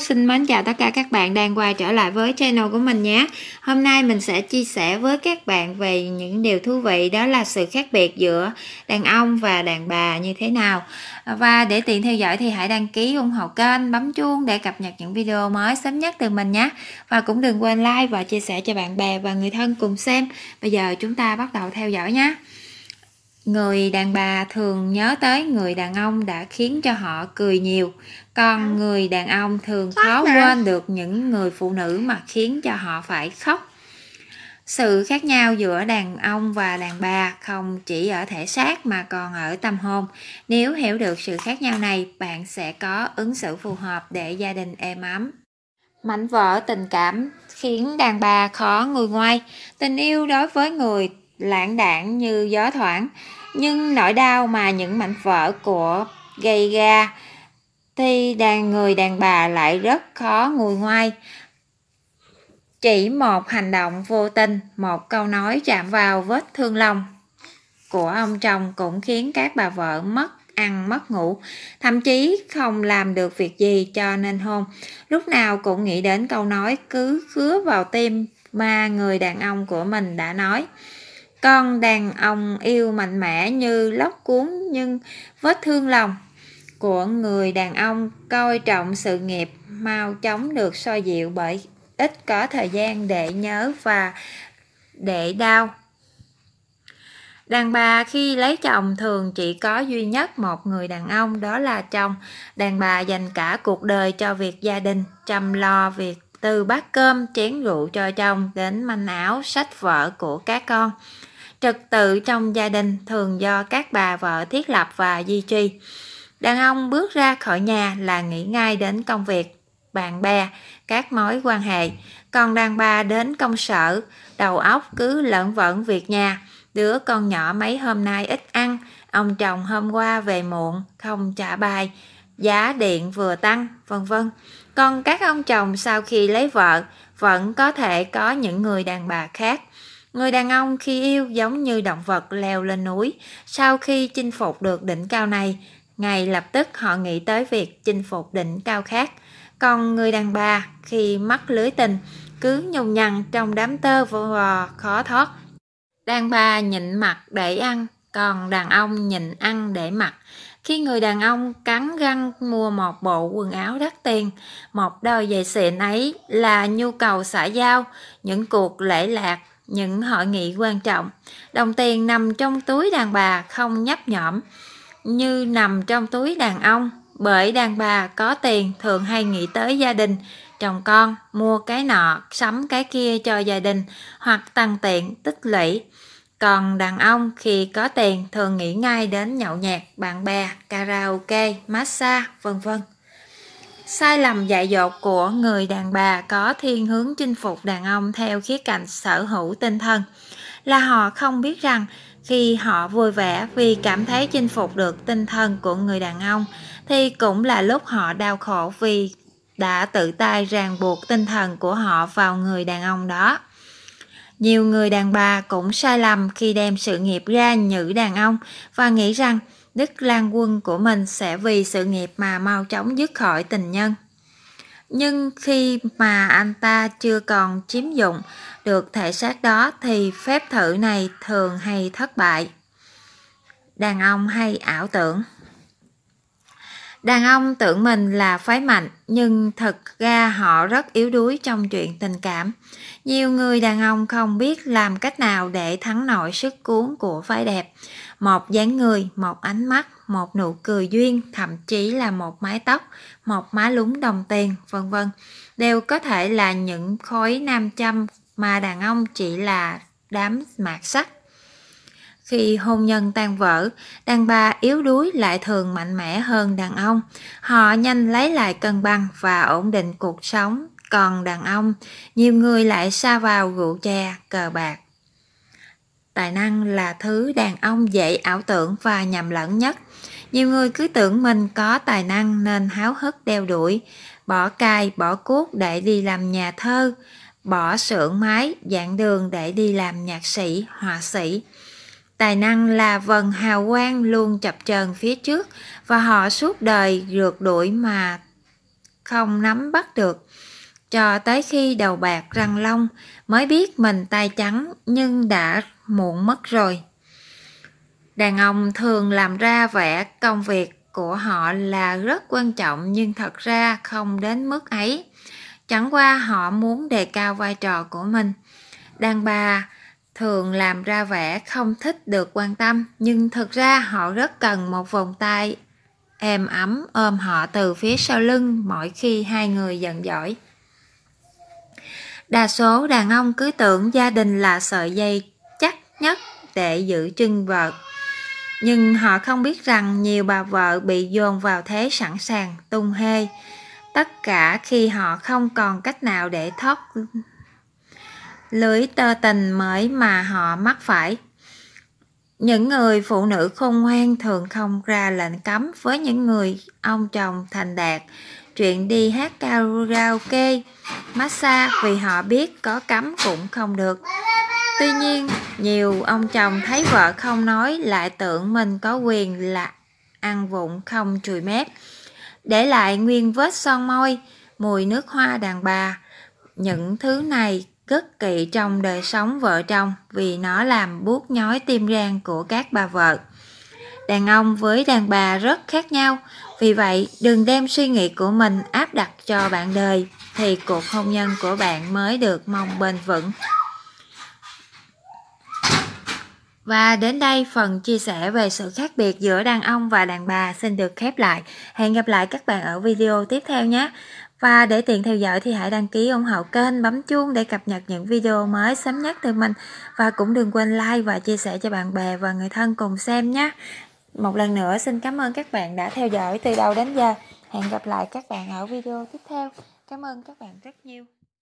xin mến chào tất cả các bạn đang quay trở lại với channel của mình nhé. Hôm nay mình sẽ chia sẻ với các bạn về những điều thú vị đó là sự khác biệt giữa đàn ông và đàn bà như thế nào. Và để tiện theo dõi thì hãy đăng ký ủng hộ kênh, bấm chuông để cập nhật những video mới sớm nhất từ mình nhé. Và cũng đừng quên like và chia sẻ cho bạn bè và người thân cùng xem. Bây giờ chúng ta bắt đầu theo dõi nhé người đàn bà thường nhớ tới người đàn ông đã khiến cho họ cười nhiều còn người đàn ông thường khó quên được những người phụ nữ mà khiến cho họ phải khóc sự khác nhau giữa đàn ông và đàn bà không chỉ ở thể xác mà còn ở tâm hồn nếu hiểu được sự khác nhau này bạn sẽ có ứng xử phù hợp để gia đình êm ấm mảnh vỡ tình cảm khiến đàn bà khó người ngoài tình yêu đối với người lãng đảng như gió thoảng nhưng nỗi đau mà những mảnh vỡ của gây ra thì đàn người đàn bà lại rất khó ngồi ngoai chỉ một hành động vô tình một câu nói chạm vào vết thương lòng của ông chồng cũng khiến các bà vợ mất ăn mất ngủ thậm chí không làm được việc gì cho nên hôn lúc nào cũng nghĩ đến câu nói cứ khứa vào tim mà người đàn ông của mình đã nói con đàn ông yêu mạnh mẽ như lóc cuốn nhưng vết thương lòng của người đàn ông coi trọng sự nghiệp mau chóng được soi dịu bởi ít có thời gian để nhớ và để đau. Đàn bà khi lấy chồng thường chỉ có duy nhất một người đàn ông đó là chồng. Đàn bà dành cả cuộc đời cho việc gia đình, chăm lo việc từ bát cơm, chén rượu cho chồng đến manh áo, sách vở của các con trật tự trong gia đình thường do các bà vợ thiết lập và duy trì đàn ông bước ra khỏi nhà là nghĩ ngay đến công việc bạn bè các mối quan hệ còn đàn bà đến công sở đầu óc cứ lẫn vẫn việc nhà đứa con nhỏ mấy hôm nay ít ăn ông chồng hôm qua về muộn không trả bài giá điện vừa tăng vân vân còn các ông chồng sau khi lấy vợ vẫn có thể có những người đàn bà khác Người đàn ông khi yêu giống như động vật leo lên núi, sau khi chinh phục được đỉnh cao này, ngay lập tức họ nghĩ tới việc chinh phục đỉnh cao khác. Còn người đàn bà khi mắc lưới tình, cứ nhùng nhằn trong đám tơ vò khó thoát. Đàn bà nhịn mặt để ăn, còn đàn ông nhịn ăn để mặc. Khi người đàn ông cắn răng mua một bộ quần áo đắt tiền, một đôi giày xịn ấy là nhu cầu xã giao, những cuộc lễ lạc những hội nghị quan trọng. Đồng tiền nằm trong túi đàn bà không nhấp nhõm như nằm trong túi đàn ông, bởi đàn bà có tiền thường hay nghĩ tới gia đình, chồng con, mua cái nọ, sắm cái kia cho gia đình hoặc tăng tiện tích lũy. Còn đàn ông khi có tiền thường nghĩ ngay đến nhậu nhẹt, bạn bè, karaoke, massage, vân vân sai lầm dạy dột của người đàn bà có thiên hướng chinh phục đàn ông theo khía cạnh sở hữu tinh thần là họ không biết rằng khi họ vui vẻ vì cảm thấy chinh phục được tinh thần của người đàn ông thì cũng là lúc họ đau khổ vì đã tự tay ràng buộc tinh thần của họ vào người đàn ông đó nhiều người đàn bà cũng sai lầm khi đem sự nghiệp ra nhữ đàn ông và nghĩ rằng Đức Lan Quân của mình sẽ vì sự nghiệp mà mau chóng dứt khỏi tình nhân. Nhưng khi mà anh ta chưa còn chiếm dụng được thể xác đó thì phép thử này thường hay thất bại. Đàn ông hay ảo tưởng Đàn ông tưởng mình là phái mạnh nhưng thật ra họ rất yếu đuối trong chuyện tình cảm. Nhiều người đàn ông không biết làm cách nào để thắng nổi sức cuốn của phái đẹp. Một dáng người, một ánh mắt, một nụ cười duyên, thậm chí là một mái tóc, một má lúng đồng tiền, vân vân đều có thể là những khối nam châm mà đàn ông chỉ là đám mạt sắt khi hôn nhân tan vỡ đàn bà yếu đuối lại thường mạnh mẽ hơn đàn ông họ nhanh lấy lại cân bằng và ổn định cuộc sống còn đàn ông nhiều người lại xa vào rượu chè cờ bạc tài năng là thứ đàn ông dễ ảo tưởng và nhầm lẫn nhất nhiều người cứ tưởng mình có tài năng nên háo hức đeo đuổi bỏ cai bỏ cuốc để đi làm nhà thơ bỏ xưởng máy dạng đường để đi làm nhạc sĩ họa sĩ Tài năng là vần hào quang luôn chập chờn phía trước và họ suốt đời rượt đuổi mà không nắm bắt được. Cho tới khi đầu bạc răng long mới biết mình tay trắng nhưng đã muộn mất rồi. Đàn ông thường làm ra vẻ công việc của họ là rất quan trọng nhưng thật ra không đến mức ấy. Chẳng qua họ muốn đề cao vai trò của mình. Đàn bà thường làm ra vẻ không thích được quan tâm nhưng thực ra họ rất cần một vòng tay êm ấm ôm họ từ phía sau lưng mỗi khi hai người giận dỗi đa số đàn ông cứ tưởng gia đình là sợi dây chắc nhất để giữ chân vợ nhưng họ không biết rằng nhiều bà vợ bị dồn vào thế sẵn sàng tung hê tất cả khi họ không còn cách nào để thoát lưới tơ tình mới mà họ mắc phải. Những người phụ nữ khôn ngoan thường không ra lệnh cấm với những người ông chồng thành đạt. Chuyện đi hát karaoke, massage vì họ biết có cấm cũng không được. Tuy nhiên, nhiều ông chồng thấy vợ không nói lại tưởng mình có quyền là ăn vụng không chùi mép. Để lại nguyên vết son môi, mùi nước hoa đàn bà. Những thứ này cực kỳ trong đời sống vợ chồng vì nó làm buốt nhói tim gan của các bà vợ. Đàn ông với đàn bà rất khác nhau, vì vậy đừng đem suy nghĩ của mình áp đặt cho bạn đời thì cuộc hôn nhân của bạn mới được mong bền vững. Và đến đây phần chia sẻ về sự khác biệt giữa đàn ông và đàn bà xin được khép lại. Hẹn gặp lại các bạn ở video tiếp theo nhé. Và để tiện theo dõi thì hãy đăng ký ủng hộ kênh, bấm chuông để cập nhật những video mới sớm nhất từ mình. Và cũng đừng quên like và chia sẻ cho bạn bè và người thân cùng xem nhé. Một lần nữa xin cảm ơn các bạn đã theo dõi từ đầu đến giờ. Hẹn gặp lại các bạn ở video tiếp theo. Cảm ơn các bạn rất nhiều.